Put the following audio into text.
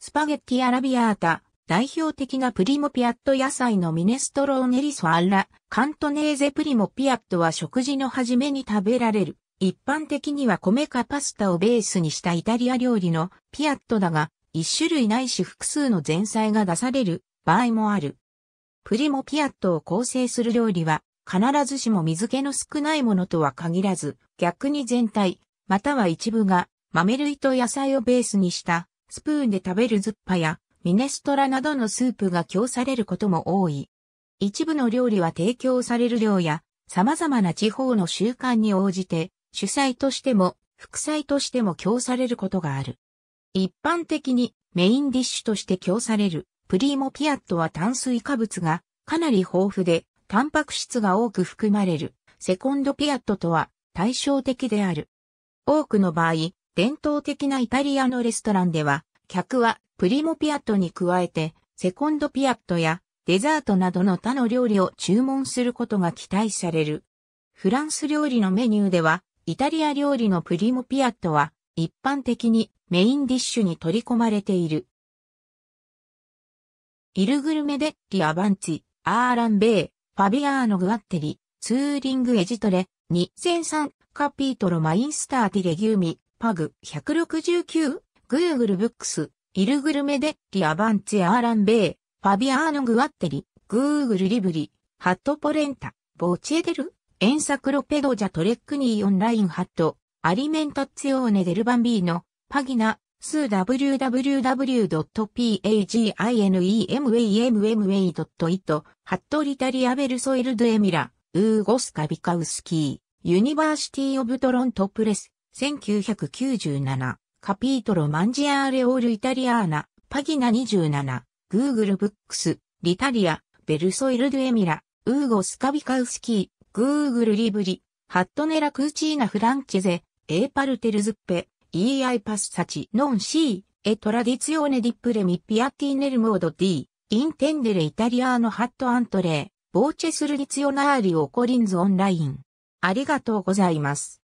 スパゲッティアラビアータ、代表的なプリモピアット野菜のミネストローネリソアラ、カントネーゼプリモピアットは食事の始めに食べられる。一般的には米かパスタをベースにしたイタリア料理のピアットだが、一種類ないし複数の前菜が出される場合もある。プリモピアットを構成する料理は、必ずしも水気の少ないものとは限らず、逆に全体、または一部が豆類と野菜をベースにしたスプーンで食べるズッパやミネストラなどのスープが供されることも多い。一部の料理は提供される量や様々な地方の習慣に応じて主菜としても副菜としても供されることがある。一般的にメインディッシュとして供されるプリーモピアットは炭水化物がかなり豊富でタンパク質が多く含まれるセコンドピアットとは対照的である。多くの場合、伝統的なイタリアのレストランでは、客はプリモピアットに加えて、セコンドピアットやデザートなどの他の料理を注文することが期待される。フランス料理のメニューでは、イタリア料理のプリモピアットは一般的にメインディッシュに取り込まれている。イルグルメデッリアバンチ、アーランベイ、ファビアーノグアッテリ、ツーリングエジトレ、2003カピートロマインスターティレギューミ、パグ169、Google ブックス、イルグルメデッリアバンツアーランベイ、ファビアーノグワッテリ、Google リブリ、ハットポレンタ、ボーチエデル、エンサクロペドジャトレックニーオンラインハット、アリメンタツヨーネデルバンビーノ、パギナ、ス www.paginemwaymway.it ハットリタリアベルソイルドエミラ、ウーゴスカビカウスキー、ユニバーシティオブトロントプレス、1997、カピートロ・マンジアーレ・オール・イタリアーナ、パギナ27、グーグル・ブックス、リタリア、ベルソイル・ドゥ・エミラ、ウーゴ・スカビカウスキー、グーグル・リブリ、ハットネラ・クーチーナ・フランチェゼ、エーパルテルズッペ、イーアイパスサチ、ノンシー、エトラディツヨーネディップレミピアティネルモードディインテンデレイタリアーノハットアントレー、ボーチェスルディツヨナーリオコリンズオンライン。ありがとうございます。